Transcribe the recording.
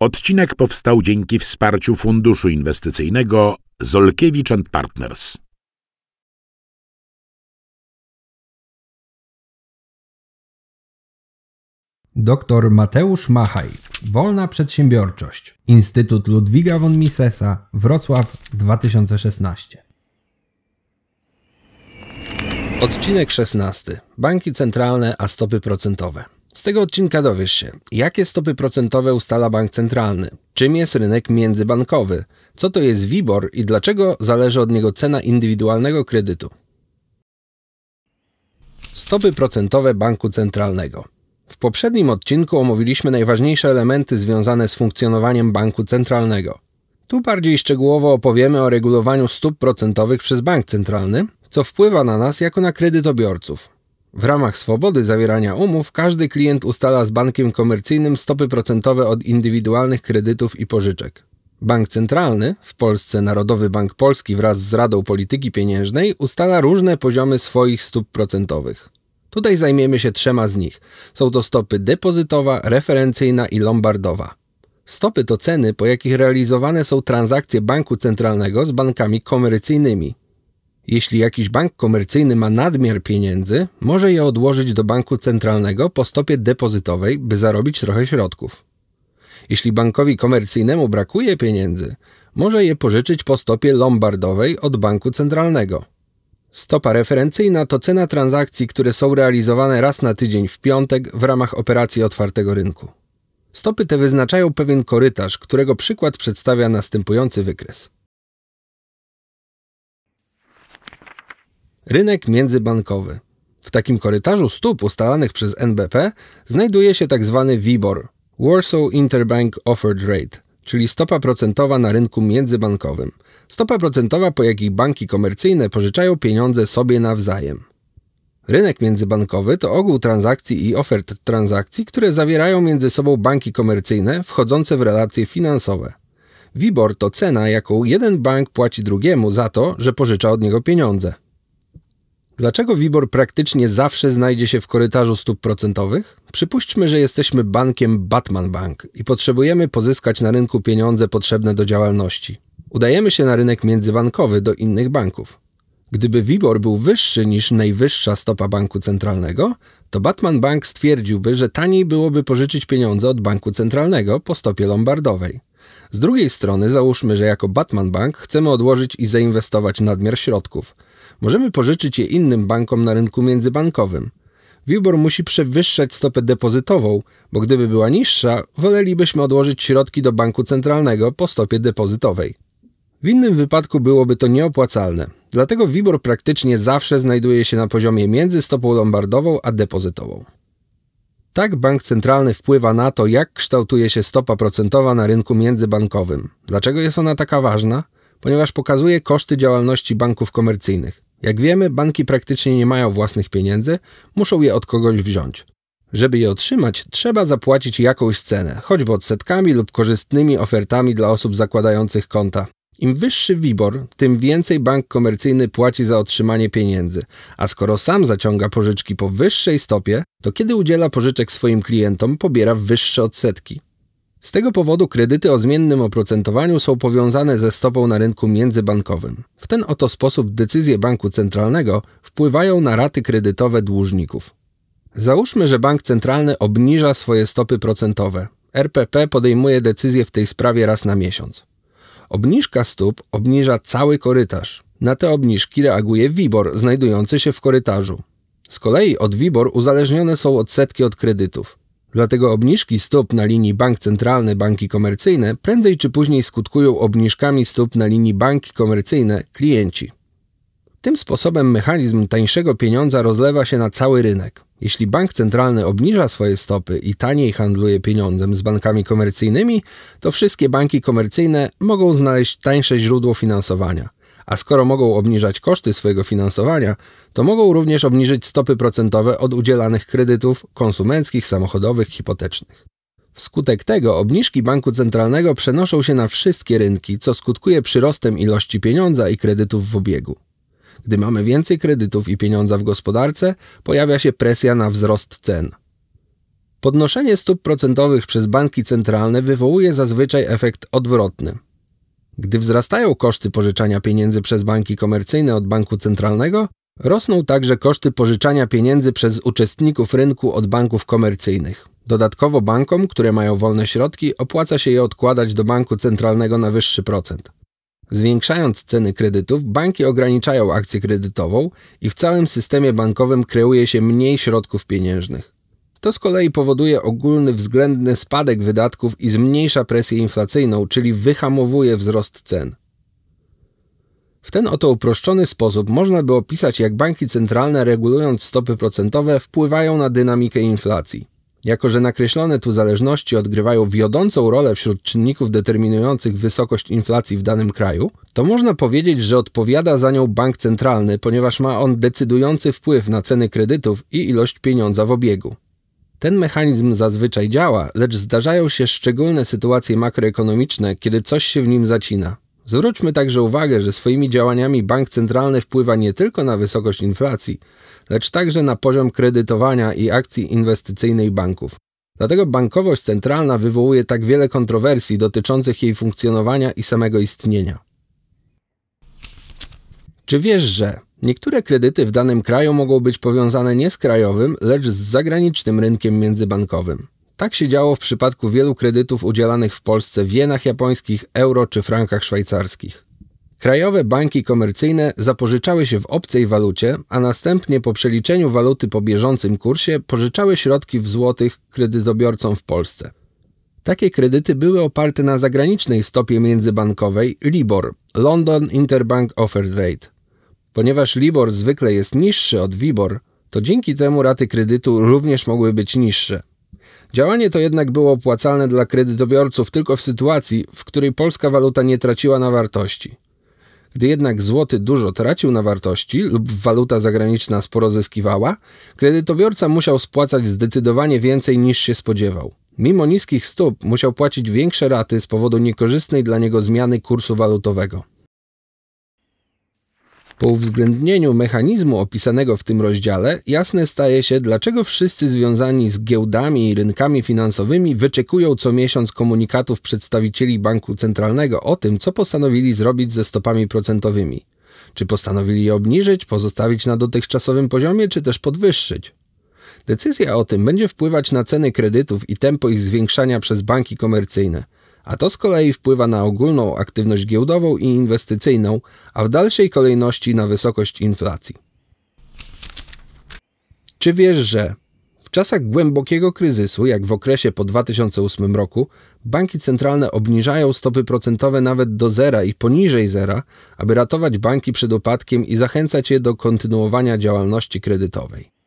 Odcinek powstał dzięki wsparciu Funduszu Inwestycyjnego Zolkiewicz Partners. Doktor Mateusz Machaj, Wolna Przedsiębiorczość, Instytut Ludwiga von Misesa, Wrocław 2016. Odcinek 16. Banki centralne a stopy procentowe. Z tego odcinka dowiesz się, jakie stopy procentowe ustala bank centralny, czym jest rynek międzybankowy, co to jest WIBOR i dlaczego zależy od niego cena indywidualnego kredytu. Stopy procentowe banku centralnego. W poprzednim odcinku omówiliśmy najważniejsze elementy związane z funkcjonowaniem banku centralnego. Tu bardziej szczegółowo opowiemy o regulowaniu stóp procentowych przez bank centralny, co wpływa na nas jako na kredytobiorców, w ramach swobody zawierania umów każdy klient ustala z bankiem komercyjnym stopy procentowe od indywidualnych kredytów i pożyczek. Bank Centralny, w Polsce Narodowy Bank Polski wraz z Radą Polityki Pieniężnej ustala różne poziomy swoich stóp procentowych. Tutaj zajmiemy się trzema z nich. Są to stopy depozytowa, referencyjna i lombardowa. Stopy to ceny, po jakich realizowane są transakcje banku centralnego z bankami komercyjnymi. Jeśli jakiś bank komercyjny ma nadmiar pieniędzy, może je odłożyć do banku centralnego po stopie depozytowej, by zarobić trochę środków. Jeśli bankowi komercyjnemu brakuje pieniędzy, może je pożyczyć po stopie lombardowej od banku centralnego. Stopa referencyjna to cena transakcji, które są realizowane raz na tydzień w piątek w ramach operacji otwartego rynku. Stopy te wyznaczają pewien korytarz, którego przykład przedstawia następujący wykres. Rynek międzybankowy. W takim korytarzu stóp ustalanych przez NBP znajduje się tzw. Tak WIBOR Warsaw Interbank Offered Rate, czyli stopa procentowa na rynku międzybankowym. Stopa procentowa, po jakiej banki komercyjne pożyczają pieniądze sobie nawzajem. Rynek międzybankowy to ogół transakcji i ofert transakcji, które zawierają między sobą banki komercyjne wchodzące w relacje finansowe. WIBOR to cena, jaką jeden bank płaci drugiemu za to, że pożycza od niego pieniądze. Dlaczego WIBOR praktycznie zawsze znajdzie się w korytarzu stóp procentowych? Przypuśćmy, że jesteśmy bankiem Batman Bank i potrzebujemy pozyskać na rynku pieniądze potrzebne do działalności. Udajemy się na rynek międzybankowy do innych banków. Gdyby WIBOR był wyższy niż najwyższa stopa banku centralnego, to Batman Bank stwierdziłby, że taniej byłoby pożyczyć pieniądze od banku centralnego po stopie lombardowej. Z drugiej strony załóżmy, że jako Batman Bank chcemy odłożyć i zainwestować nadmiar środków – Możemy pożyczyć je innym bankom na rynku międzybankowym. WIBOR musi przewyższać stopę depozytową, bo gdyby była niższa, wolelibyśmy odłożyć środki do banku centralnego po stopie depozytowej. W innym wypadku byłoby to nieopłacalne. Dlatego WIBOR praktycznie zawsze znajduje się na poziomie między stopą lombardową a depozytową. Tak bank centralny wpływa na to, jak kształtuje się stopa procentowa na rynku międzybankowym. Dlaczego jest ona taka ważna? Ponieważ pokazuje koszty działalności banków komercyjnych. Jak wiemy, banki praktycznie nie mają własnych pieniędzy, muszą je od kogoś wziąć. Żeby je otrzymać, trzeba zapłacić jakąś cenę, choćby odsetkami lub korzystnymi ofertami dla osób zakładających konta. Im wyższy WIBOR, tym więcej bank komercyjny płaci za otrzymanie pieniędzy, a skoro sam zaciąga pożyczki po wyższej stopie, to kiedy udziela pożyczek swoim klientom, pobiera wyższe odsetki. Z tego powodu kredyty o zmiennym oprocentowaniu są powiązane ze stopą na rynku międzybankowym. W ten oto sposób decyzje banku centralnego wpływają na raty kredytowe dłużników. Załóżmy, że bank centralny obniża swoje stopy procentowe. RPP podejmuje decyzję w tej sprawie raz na miesiąc. Obniżka stóp obniża cały korytarz. Na te obniżki reaguje WIBOR znajdujący się w korytarzu. Z kolei od WIBOR uzależnione są odsetki od kredytów. Dlatego obniżki stóp na linii bank centralny, banki komercyjne prędzej czy później skutkują obniżkami stóp na linii banki komercyjne klienci. Tym sposobem mechanizm tańszego pieniądza rozlewa się na cały rynek. Jeśli bank centralny obniża swoje stopy i taniej handluje pieniądzem z bankami komercyjnymi, to wszystkie banki komercyjne mogą znaleźć tańsze źródło finansowania a skoro mogą obniżać koszty swojego finansowania, to mogą również obniżyć stopy procentowe od udzielanych kredytów konsumenckich, samochodowych, hipotecznych. Wskutek tego obniżki banku centralnego przenoszą się na wszystkie rynki, co skutkuje przyrostem ilości pieniądza i kredytów w obiegu. Gdy mamy więcej kredytów i pieniądza w gospodarce, pojawia się presja na wzrost cen. Podnoszenie stóp procentowych przez banki centralne wywołuje zazwyczaj efekt odwrotny. Gdy wzrastają koszty pożyczania pieniędzy przez banki komercyjne od banku centralnego, rosną także koszty pożyczania pieniędzy przez uczestników rynku od banków komercyjnych. Dodatkowo bankom, które mają wolne środki, opłaca się je odkładać do banku centralnego na wyższy procent. Zwiększając ceny kredytów, banki ograniczają akcję kredytową i w całym systemie bankowym kreuje się mniej środków pieniężnych. To z kolei powoduje ogólny względny spadek wydatków i zmniejsza presję inflacyjną, czyli wyhamowuje wzrost cen. W ten oto uproszczony sposób można by opisać, jak banki centralne regulując stopy procentowe wpływają na dynamikę inflacji. Jako, że nakreślone tu zależności odgrywają wiodącą rolę wśród czynników determinujących wysokość inflacji w danym kraju, to można powiedzieć, że odpowiada za nią bank centralny, ponieważ ma on decydujący wpływ na ceny kredytów i ilość pieniądza w obiegu. Ten mechanizm zazwyczaj działa, lecz zdarzają się szczególne sytuacje makroekonomiczne, kiedy coś się w nim zacina. Zwróćmy także uwagę, że swoimi działaniami bank centralny wpływa nie tylko na wysokość inflacji, lecz także na poziom kredytowania i akcji inwestycyjnej banków. Dlatego bankowość centralna wywołuje tak wiele kontrowersji dotyczących jej funkcjonowania i samego istnienia. Czy wiesz, że Niektóre kredyty w danym kraju mogą być powiązane nie z krajowym, lecz z zagranicznym rynkiem międzybankowym. Tak się działo w przypadku wielu kredytów udzielanych w Polsce w jenach japońskich, euro czy frankach szwajcarskich. Krajowe banki komercyjne zapożyczały się w obcej walucie, a następnie po przeliczeniu waluty po bieżącym kursie pożyczały środki w złotych kredytobiorcom w Polsce. Takie kredyty były oparte na zagranicznej stopie międzybankowej LIBOR London Interbank Offered Rate Ponieważ LIBOR zwykle jest niższy od WIBOR, to dzięki temu raty kredytu również mogły być niższe. Działanie to jednak było opłacalne dla kredytobiorców tylko w sytuacji, w której polska waluta nie traciła na wartości. Gdy jednak złoty dużo tracił na wartości lub waluta zagraniczna sporo zyskiwała, kredytobiorca musiał spłacać zdecydowanie więcej niż się spodziewał. Mimo niskich stóp musiał płacić większe raty z powodu niekorzystnej dla niego zmiany kursu walutowego. Po uwzględnieniu mechanizmu opisanego w tym rozdziale, jasne staje się, dlaczego wszyscy związani z giełdami i rynkami finansowymi wyczekują co miesiąc komunikatów przedstawicieli banku centralnego o tym, co postanowili zrobić ze stopami procentowymi. Czy postanowili je obniżyć, pozostawić na dotychczasowym poziomie, czy też podwyższyć? Decyzja o tym będzie wpływać na ceny kredytów i tempo ich zwiększania przez banki komercyjne a to z kolei wpływa na ogólną aktywność giełdową i inwestycyjną, a w dalszej kolejności na wysokość inflacji. Czy wiesz, że w czasach głębokiego kryzysu, jak w okresie po 2008 roku, banki centralne obniżają stopy procentowe nawet do zera i poniżej zera, aby ratować banki przed upadkiem i zachęcać je do kontynuowania działalności kredytowej.